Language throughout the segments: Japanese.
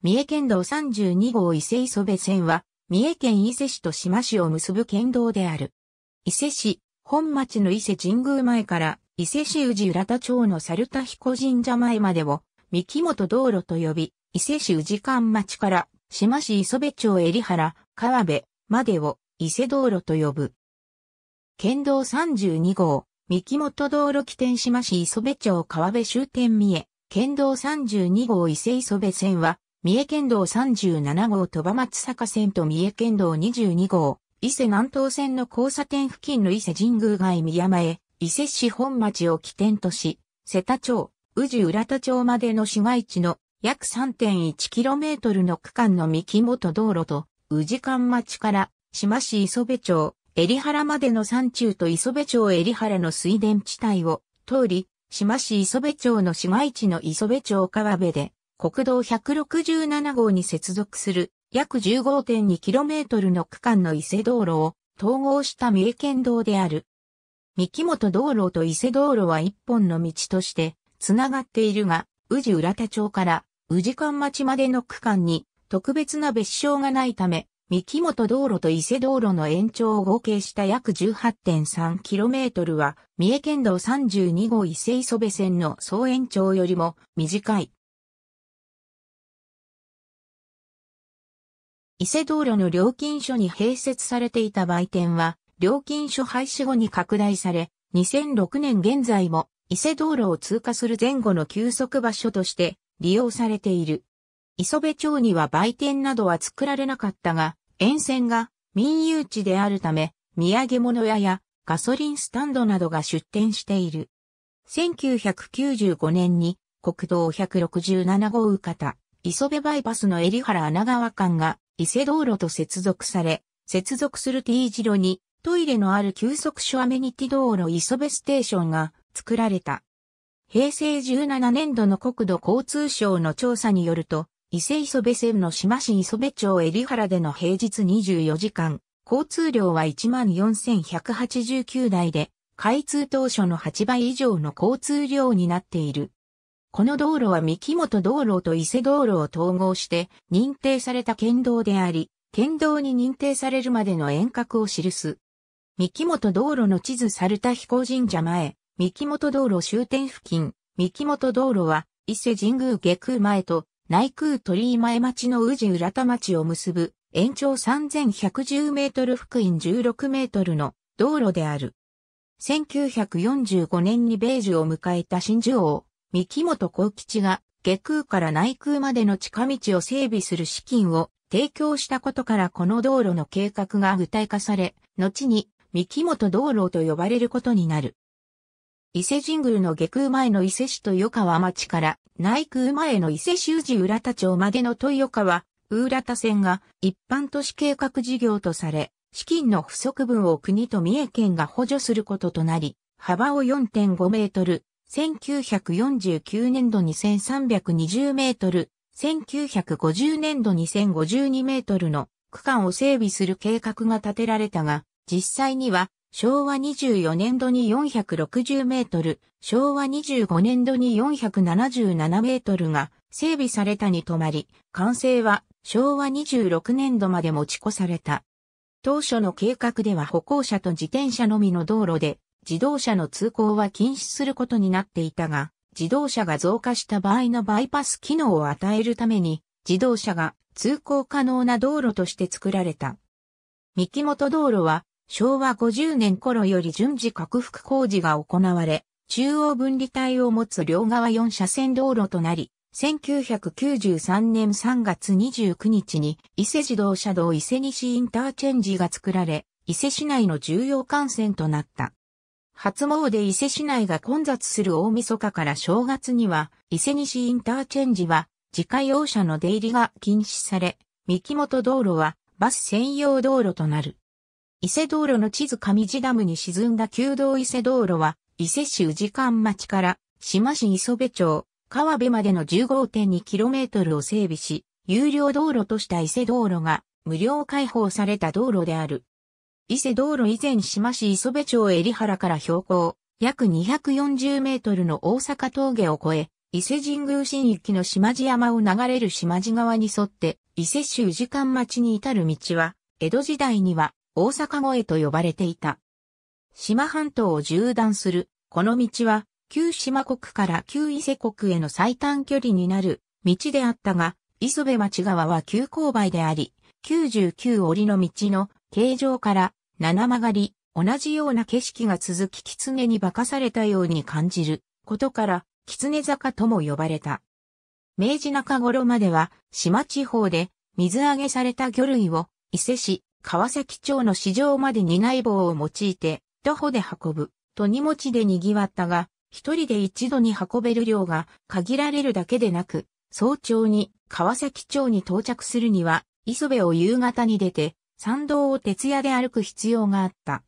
三重県道32号伊勢磯部線は、三重県伊勢市と島市を結ぶ県道である。伊勢市、本町の伊勢神宮前から伊勢市宇治浦田町の猿田彦神社前までを、三木本道路と呼び、伊勢市宇治間町から島市磯部町襟原、川辺までを伊勢道路と呼ぶ。県道32号、三木本道路起点島市磯部町川辺終点三重、県道32号伊勢磯部線は、三重県道37号鳥羽松坂線と三重県道22号、伊勢南東線の交差点付近の伊勢神宮街宮前、伊勢市本町を起点とし、瀬田町、宇治浦田町までの市街地の約 3.1km の区間の三木元道路と、宇治間町から島市磯部町、襟原までの山中と磯部町襟原の水田地帯を通り、島市磯部町の市街地の磯部町川辺で、国道167号に接続する約 15.2km の区間の伊勢道路を統合した三重県道である。三木本道路と伊勢道路は一本の道としてつながっているが、宇治浦田町から宇治間町までの区間に特別な別称がないため、三木本道路と伊勢道路の延長を合計した約 18.3km は、三重県道32号伊勢磯部線の総延長よりも短い。伊勢道路の料金所に併設されていた売店は、料金所廃止後に拡大され、2006年現在も伊勢道路を通過する前後の休息場所として利用されている。磯部町には売店などは作られなかったが、沿線が民有地であるため、土産物屋やガソリンスタンドなどが出店している。1995年に国道167号右方、磯部バイパスのエリ原穴川間が伊勢道路と接続され、接続する T 字路にトイレのある急速所アメニティ道路磯部ステーションが作られた。平成17年度の国土交通省の調査によると、伊勢磯部線の島市磯部町江里原での平日24時間、交通量は14,189台で、開通当初の8倍以上の交通量になっている。この道路は三木本道路と伊勢道路を統合して認定された県道であり、県道に認定されるまでの遠隔を記す。三木本道路の地図猿田飛行神社前、三木本道路終点付近、三木本道路は伊勢神宮下空前と内空鳥居前町の宇治浦田町を結ぶ延長3110メートル福音16メートルの道路である。1945年に米寿を迎えた真珠王。三木本幸吉が下空から内空までの近道を整備する資金を提供したことからこの道路の計画が具体化され、後に三木本道路と呼ばれることになる。伊勢神宮の下空前の伊勢市豊川町から内空前の伊勢修士浦田町までの豊川、浦田線が一般都市計画事業とされ、資金の不足分を国と三重県が補助することとなり、幅を4.5メートル、1949年度に3 2 0メートル、1950年度に0 5 2メートルの区間を整備する計画が立てられたが、実際には昭和24年度に460メートル、昭和25年度に477メートルが整備されたに止まり、完成は昭和26年度まで持ち越された。当初の計画では歩行者と自転車のみの道路で自動車の通行は禁止することになっていたが、自動車が増加した場合のバイパス機能を与えるために、自動車が通行可能な道路として作られた。三木本道路は昭和50年頃より順次拡幅工事が行われ、中央分離帯を持つ両側4車線道路となり、1993年3月29日に伊勢自動車道伊勢西インターチェンジが作られ、伊勢市内の重要幹線となった。初詣伊勢市内が混雑する大晦日から正月には、伊勢西インターチェンジは、自家用車の出入りが禁止され、三木本道路はバス専用道路となる。伊勢道路の地図上地ダムに沈んだ旧道伊勢道路は、伊勢市宇治間町から、志摩市磯部町、川辺までの 15.2km を整備し、有料道路とした伊勢道路が無料開放された道路である。伊勢道路以前島市磯部町襟原から標高、約240メートルの大阪峠を越え、伊勢神宮神域の島地山を流れる島地川に沿って、伊勢州時間町に至る道は、江戸時代には大阪越えと呼ばれていた。島半島を縦断する、この道は、旧島国から旧伊勢国への最短距離になる道であったが、磯部町側は急勾配であり、99折の道の形状から七曲がり、同じような景色が続き狐に化かされたように感じることから、狐坂とも呼ばれた。明治中頃までは、島地方で水揚げされた魚類を、伊勢市、川崎町の市場まで担い棒を用いて、徒歩で運ぶ、と荷持で賑わったが、一人で一度に運べる量が限られるだけでなく、早朝に川崎町に到着するには、磯部を夕方に出て、参道を徹夜で歩く必要があった。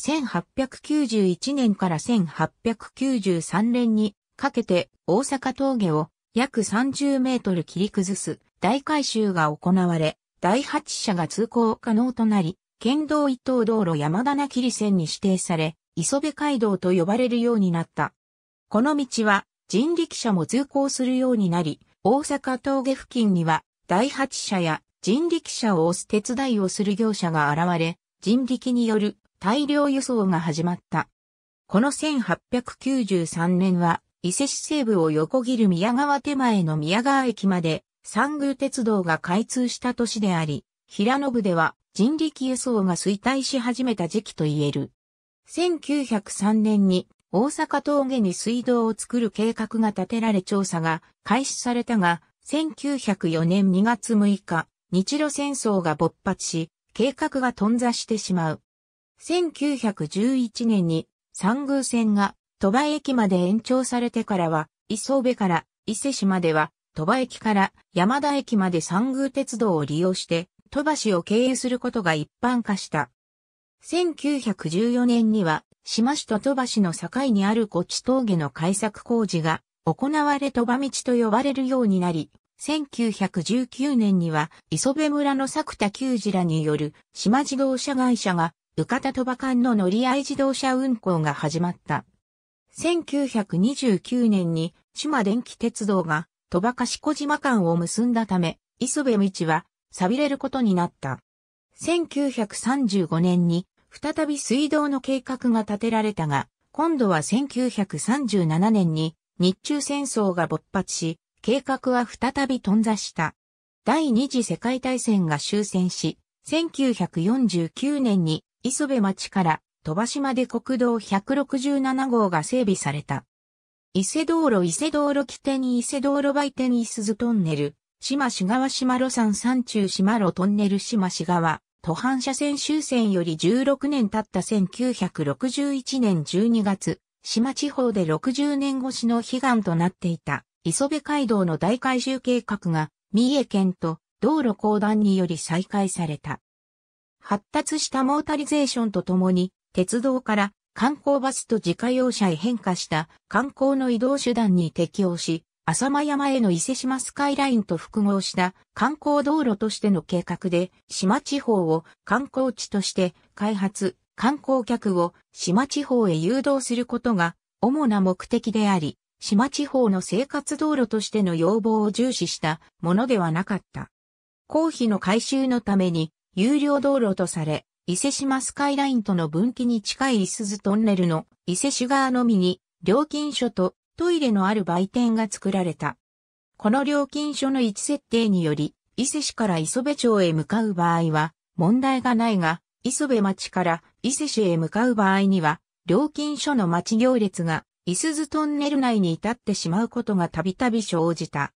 1891年から1893年にかけて大阪峠を約30メートル切り崩す大改修が行われ、第8車が通行可能となり、県道一等道路山田な切線に指定され、磯部街道と呼ばれるようになった。この道は人力車も通行するようになり、大阪峠付近には第8車や人力車を押す手伝いをする業者が現れ、人力による大量輸送が始まった。この1893年は、伊勢市西部を横切る宮川手前の宮川駅まで、三宮鉄道が開通した年であり、平野部では人力輸送が衰退し始めた時期と言える。1903年に大阪峠に水道を作る計画が立てられ調査が開始されたが、1904年2月6日、日露戦争が勃発し、計画が頓挫してしまう。1911年に三宮線が鳥羽駅まで延長されてからは、磯部から伊勢市までは、鳥羽駅から山田駅まで三宮鉄道を利用して、鳥羽市を経由することが一般化した。1914年には、島市と鳥羽市の境にある五地峠の改作工事が行われ鳥羽道と呼ばれるようになり、1919年には磯部村の作田球児らによる島自動車会社が浮方鳥羽間の乗り合い自動車運行が始まった。1929年に島電気鉄道が鳥羽賢島間を結んだため、磯部道は錆びれることになった。1935年に再び水道の計画が立てられたが、今度は1937年に日中戦争が勃発し、計画は再び頓挫した。第二次世界大戦が終戦し、1949年に磯部町から鳥羽島で国道167号が整備された。伊勢道路伊勢道路起点伊勢道路売店伊鈴トンネル、島市川島路山山中島路トンネル島市川、都反車線終戦より16年経った1961年12月、島地方で60年越しの悲願となっていた。磯部街道の大改修計画が三重県と道路公団により再開された。発達したモータリゼーションとともに、鉄道から観光バスと自家用車へ変化した観光の移動手段に適応し、浅間山への伊勢島スカイラインと複合した観光道路としての計画で、島地方を観光地として開発、観光客を島地方へ誘導することが主な目的であり、島地方の生活道路としての要望を重視したものではなかった。公費の改修のために有料道路とされ、伊勢島スカイラインとの分岐に近い伊津トンネルの伊勢市側のみに料金所とトイレのある売店が作られた。この料金所の位置設定により、伊勢市から磯部町へ向かう場合は問題がないが、磯部町から伊勢市へ向かう場合には、料金所の待ち行列がイスズトンネル内に至ってしまうことがたびたび生じた。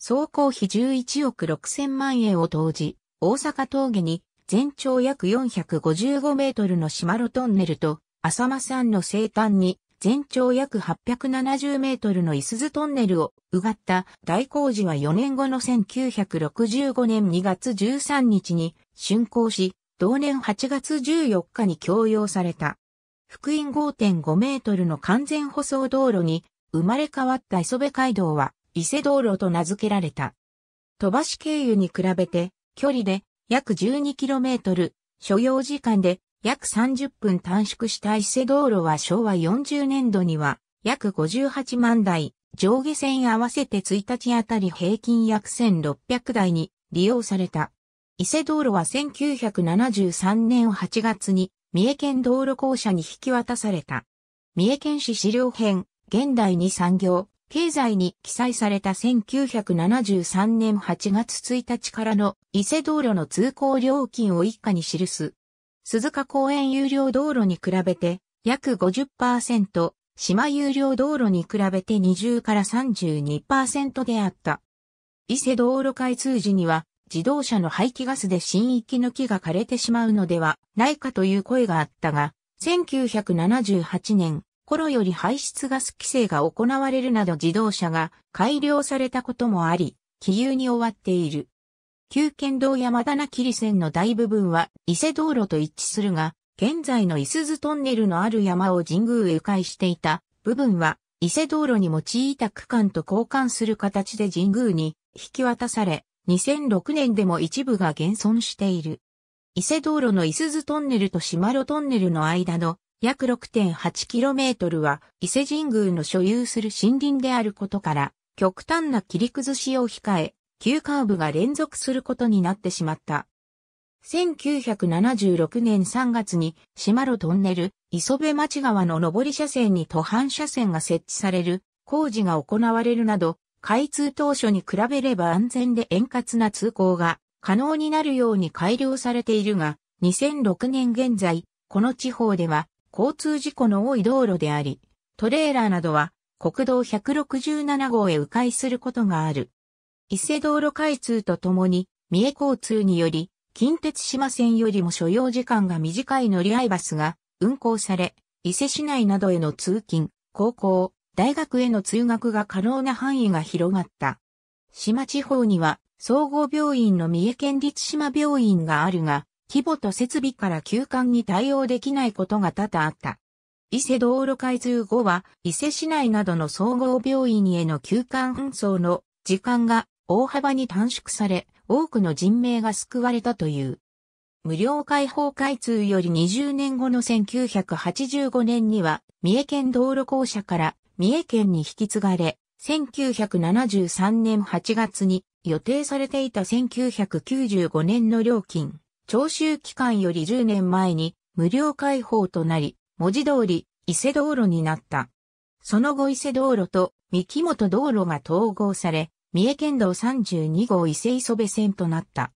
総工費11億6千万円を投じ、大阪峠に全長約455メートルのシマロトンネルと、浅間山の西端に全長約870メートルのイスズトンネルをうがった大工事は4年後の1965年2月13日に竣工し、同年8月14日に供用された。福音5.5メートルの完全舗装道路に生まれ変わった磯部街道は伊勢道路と名付けられた。飛ばし経由に比べて距離で約1 2トル、所要時間で約30分短縮した伊勢道路は昭和40年度には約58万台、上下線合わせて1日あたり平均約1600台に利用された。伊勢道路は1973年8月に三重県道路公社に引き渡された。三重県市資料編、現代に産業、経済に記載された1973年8月1日からの伊勢道路の通行料金を一家に記す。鈴鹿公園有料道路に比べて約50%、島有料道路に比べて20から32%であった。伊勢道路開通時には自動車の排気ガスで新域の木が枯れてしまうのではないかという声があったが、1978年、頃より排出ガス規制が行われるなど自動車が改良されたこともあり、気流に終わっている。旧県道山田な切線の大部分は伊勢道路と一致するが、現在の伊津トンネルのある山を神宮へ迂回していた部分は伊勢道路に用いた区間と交換する形で神宮に引き渡され、2006年でも一部が現存している。伊勢道路の伊豆津トンネルと島路トンネルの間の約 6.8km は伊勢神宮の所有する森林であることから極端な切り崩しを控え、急カーブが連続することになってしまった。1976年3月に島路トンネル、磯部町川の上り車線に途半車線が設置される工事が行われるなど開通当初に比べれば安全で円滑な通行が可能になるように改良されているが、2006年現在、この地方では交通事故の多い道路であり、トレーラーなどは国道167号へ迂回することがある。伊勢道路開通とともに、三重交通により、近鉄島線よりも所要時間が短い乗り合いバスが運行され、伊勢市内などへの通勤、高校、大学への通学が可能な範囲が広がった。島地方には総合病院の三重県立島病院があるが、規模と設備から休館に対応できないことが多々あった。伊勢道路開通後は、伊勢市内などの総合病院への休館紛争の時間が大幅に短縮され、多くの人命が救われたという。無料開放開通より20年後の1985年には、三重県道路公社から三重県に引き継がれ、1973年8月に予定されていた1995年の料金、徴収期間より10年前に無料開放となり、文字通り伊勢道路になった。その後伊勢道路と三木本道路が統合され、三重県道32号伊勢磯部線となった。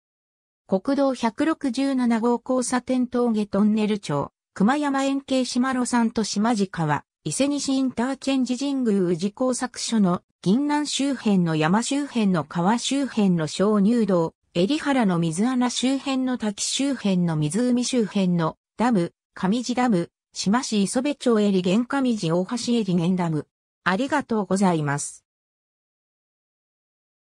国道167号交差点峠トンネル町、熊山円形島路さんと島地川、伊勢西インターチェンジ神宮宇治工作所の銀南周辺の山周辺の川周辺の小乳道、襟原の水穴周辺の滝周辺の湖周辺のダム、上地ダム、島市磯部町襟玄上地大橋襟玄ダム。ありがとうございます。